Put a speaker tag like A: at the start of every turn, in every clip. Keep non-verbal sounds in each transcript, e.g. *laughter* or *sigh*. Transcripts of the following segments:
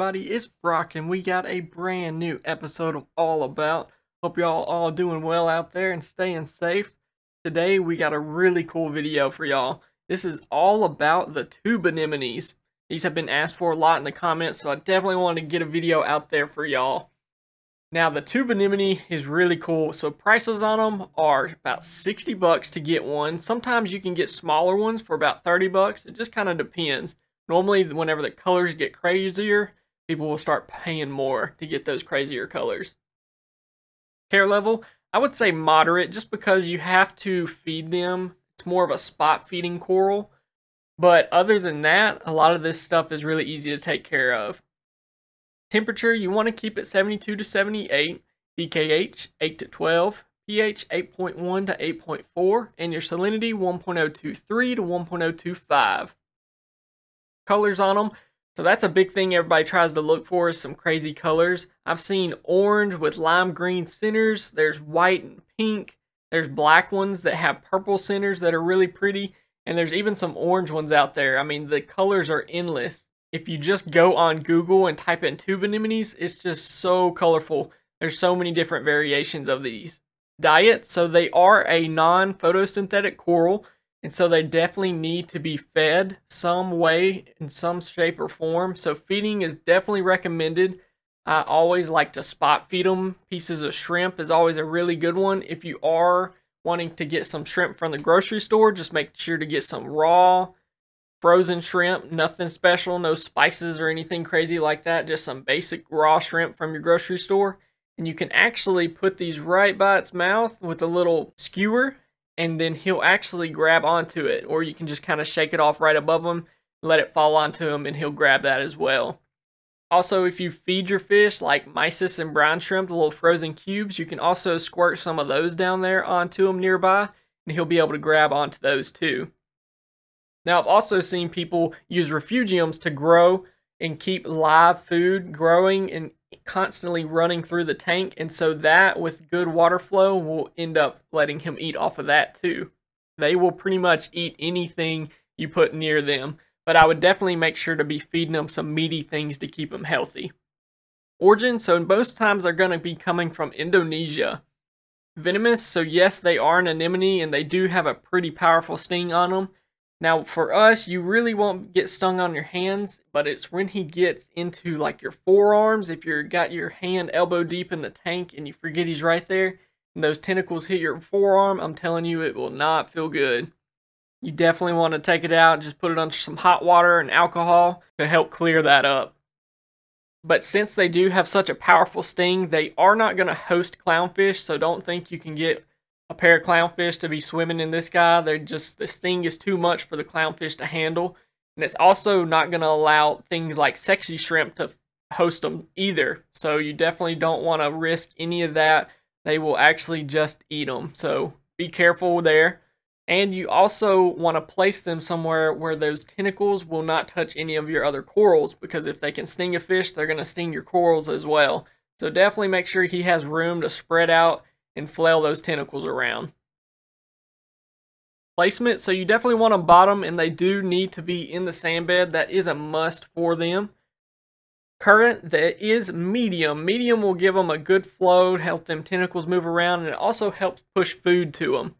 A: everybody? It's Brock, and we got a brand new episode of All About. Hope y'all all doing well out there and staying safe. Today, we got a really cool video for y'all. This is all about the tube anemones. These have been asked for a lot in the comments, so I definitely wanted to get a video out there for y'all. Now, the tube anemone is really cool. So prices on them are about 60 bucks to get one. Sometimes you can get smaller ones for about 30 bucks. It just kind of depends. Normally, whenever the colors get crazier, people will start paying more to get those crazier colors. Care level, I would say moderate just because you have to feed them. It's more of a spot feeding coral. But other than that, a lot of this stuff is really easy to take care of. Temperature, you want to keep it 72 to 78. DKH, 8 to 12. pH, 8.1 to 8.4. And your salinity, 1.023 to 1.025. Colors on them, so that's a big thing everybody tries to look for is some crazy colors. I've seen orange with lime green centers. There's white and pink. There's black ones that have purple centers that are really pretty. And there's even some orange ones out there. I mean, the colors are endless. If you just go on Google and type in tube anemones, it's just so colorful. There's so many different variations of these. Diet, so they are a non-photosynthetic coral. And so they definitely need to be fed some way in some shape or form. So feeding is definitely recommended. I always like to spot feed them. Pieces of shrimp is always a really good one. If you are wanting to get some shrimp from the grocery store, just make sure to get some raw frozen shrimp, nothing special, no spices or anything crazy like that, just some basic raw shrimp from your grocery store. And you can actually put these right by its mouth with a little skewer and then he'll actually grab onto it, or you can just kind of shake it off right above him, let it fall onto him, and he'll grab that as well. Also, if you feed your fish like mysis and brine shrimp, the little frozen cubes, you can also squirt some of those down there onto him nearby, and he'll be able to grab onto those too. Now, I've also seen people use refugiums to grow and keep live food growing and constantly running through the tank, and so that with good water flow will end up letting him eat off of that too. They will pretty much eat anything you put near them, but I would definitely make sure to be feeding them some meaty things to keep them healthy. Origin, so most times they're going to be coming from Indonesia. Venomous, so yes, they are an anemone and they do have a pretty powerful sting on them, now, for us, you really won't get stung on your hands, but it's when he gets into like your forearms, if you've got your hand elbow deep in the tank and you forget he's right there, and those tentacles hit your forearm, I'm telling you, it will not feel good. You definitely want to take it out, just put it under some hot water and alcohol to help clear that up. But since they do have such a powerful sting, they are not going to host clownfish, so don't think you can get a pair of clownfish to be swimming in this guy. They're just, this thing is too much for the clownfish to handle. And it's also not going to allow things like sexy shrimp to host them either. So you definitely don't want to risk any of that. They will actually just eat them. So be careful there. And you also want to place them somewhere where those tentacles will not touch any of your other corals because if they can sting a fish, they're going to sting your corals as well. So definitely make sure he has room to spread out and flail those tentacles around. Placement, so you definitely want them bottom and they do need to be in the sand bed. That is a must for them. Current, that is medium. Medium will give them a good flow, help them tentacles move around, and it also helps push food to them.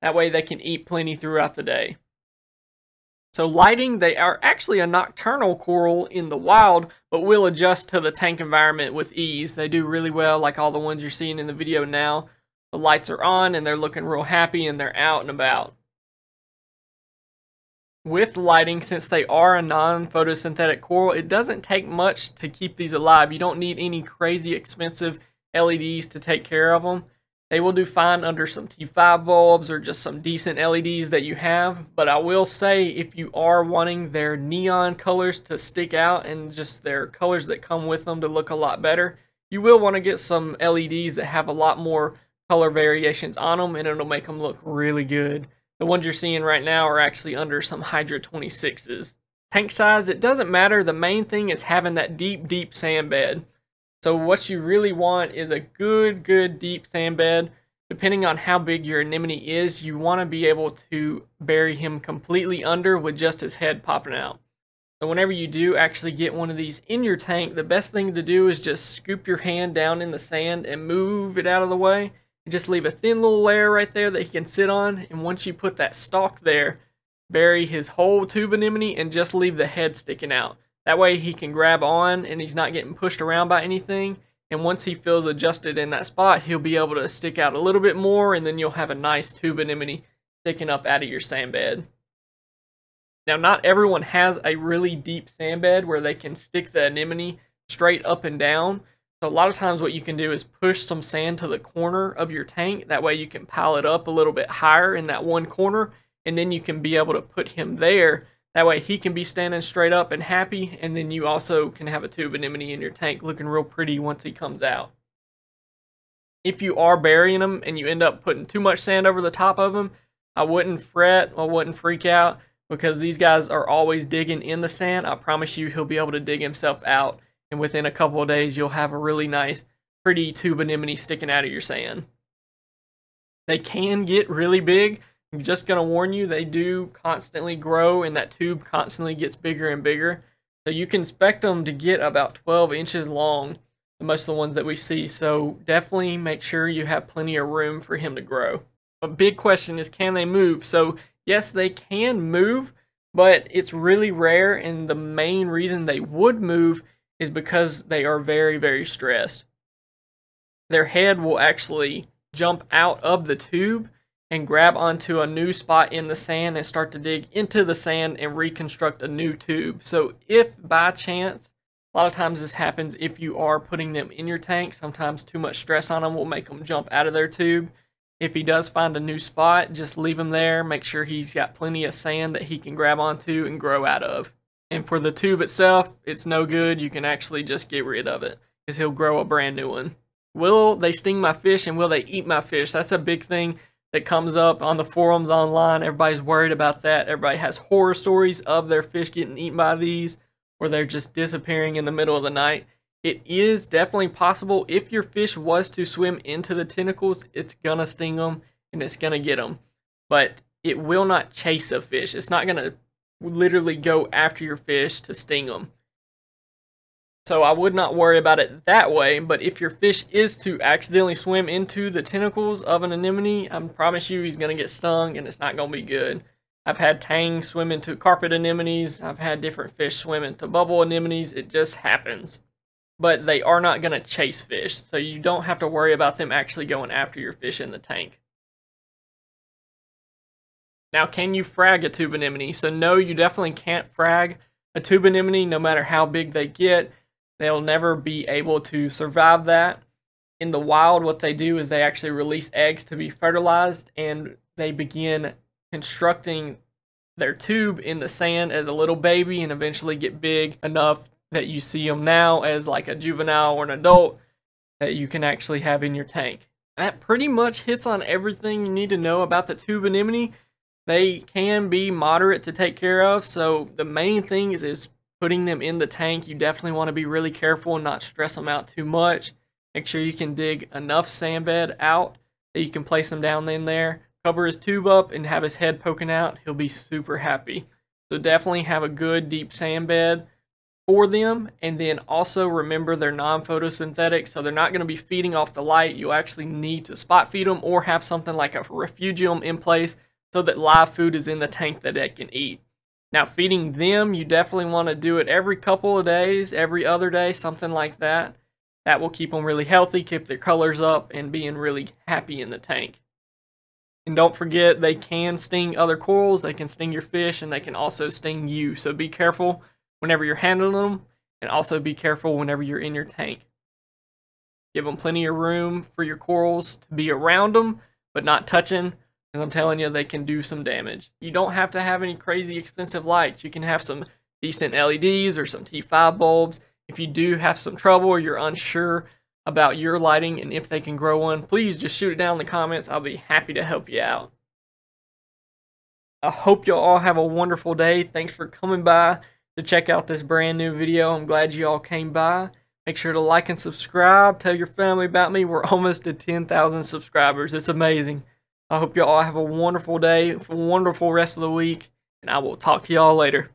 A: That way they can eat plenty throughout the day. So lighting, they are actually a nocturnal coral in the wild, but will adjust to the tank environment with ease. They do really well, like all the ones you're seeing in the video now the lights are on and they're looking real happy and they're out and about. With lighting, since they are a non-photosynthetic coral, it doesn't take much to keep these alive. You don't need any crazy expensive LEDs to take care of them. They will do fine under some T5 bulbs or just some decent LEDs that you have. But I will say if you are wanting their neon colors to stick out and just their colors that come with them to look a lot better, you will want to get some LEDs that have a lot more color variations on them and it'll make them look really good. The ones you're seeing right now are actually under some Hydra 26s. Tank size, it doesn't matter. The main thing is having that deep, deep sand bed. So what you really want is a good, good deep sand bed. Depending on how big your anemone is, you want to be able to bury him completely under with just his head popping out. So whenever you do actually get one of these in your tank, the best thing to do is just scoop your hand down in the sand and move it out of the way just leave a thin little layer right there that he can sit on. And once you put that stalk there, bury his whole tube anemone and just leave the head sticking out. That way he can grab on and he's not getting pushed around by anything. And once he feels adjusted in that spot, he'll be able to stick out a little bit more and then you'll have a nice tube anemone sticking up out of your sand bed. Now, not everyone has a really deep sand bed where they can stick the anemone straight up and down. So a lot of times what you can do is push some sand to the corner of your tank. That way you can pile it up a little bit higher in that one corner. And then you can be able to put him there. That way he can be standing straight up and happy. And then you also can have a tube anemone in your tank looking real pretty once he comes out. If you are burying them and you end up putting too much sand over the top of them, I wouldn't fret. I wouldn't freak out because these guys are always digging in the sand. I promise you he'll be able to dig himself out and within a couple of days you'll have a really nice, pretty tube anemone sticking out of your sand. They can get really big. I'm just going to warn you, they do constantly grow and that tube constantly gets bigger and bigger. So you can expect them to get about 12 inches long, most of the ones that we see. So definitely make sure you have plenty of room for him to grow. But big question is, can they move? So yes, they can move, but it's really rare. And the main reason they would move is because they are very, very stressed. Their head will actually jump out of the tube and grab onto a new spot in the sand and start to dig into the sand and reconstruct a new tube. So if by chance, a lot of times this happens if you are putting them in your tank, sometimes too much stress on them will make them jump out of their tube. If he does find a new spot, just leave him there, make sure he's got plenty of sand that he can grab onto and grow out of. And for the tube itself, it's no good. You can actually just get rid of it because he'll grow a brand new one. Will they sting my fish and will they eat my fish? That's a big thing that comes up on the forums online. Everybody's worried about that. Everybody has horror stories of their fish getting eaten by these or they're just disappearing in the middle of the night. It is definitely possible if your fish was to swim into the tentacles, it's gonna sting them and it's gonna get them. But it will not chase a fish. It's not gonna literally go after your fish to sting them. So I would not worry about it that way, but if your fish is to accidentally swim into the tentacles of an anemone, I promise you he's going to get stung and it's not going to be good. I've had tang swim into carpet anemones. I've had different fish swim into bubble anemones. It just happens. But they are not going to chase fish, so you don't have to worry about them actually going after your fish in the tank. Now, can you frag a tube anemone? So no, you definitely can't frag a tube anemone no matter how big they get. They'll never be able to survive that. In the wild, what they do is they actually release eggs to be fertilized and they begin constructing their tube in the sand as a little baby and eventually get big enough that you see them now as like a juvenile or an adult that you can actually have in your tank. That pretty much hits on everything you need to know about the tube anemone. They can be moderate to take care of. So the main thing is, is putting them in the tank. You definitely want to be really careful and not stress them out too much. Make sure you can dig enough sand bed out that you can place them down in there. Cover his tube up and have his head poking out. He'll be super happy. So definitely have a good deep sand bed for them. And then also remember they're non-photosynthetic, so they're not going to be feeding off the light. You actually need to spot feed them or have something like a refugium in place so that live food is in the tank that it can eat. Now, feeding them, you definitely want to do it every couple of days, every other day, something like that. That will keep them really healthy, keep their colors up, and being really happy in the tank. And don't forget, they can sting other corals, they can sting your fish, and they can also sting you. So be careful whenever you're handling them, and also be careful whenever you're in your tank. Give them plenty of room for your corals to be around them, but not touching because I'm telling you, they can do some damage. You don't have to have any crazy expensive lights. You can have some decent LEDs or some T5 bulbs. If you do have some trouble or you're unsure about your lighting and if they can grow one, please just shoot it down in the comments. I'll be happy to help you out. I hope y'all all have a wonderful day. Thanks for coming by to check out this brand new video. I'm glad you all came by. Make sure to like and subscribe. Tell your family about me. We're *laughs* almost to 10,000 subscribers. It's amazing. I hope y'all have a wonderful day, wonderful rest of the week, and I will talk to y'all later.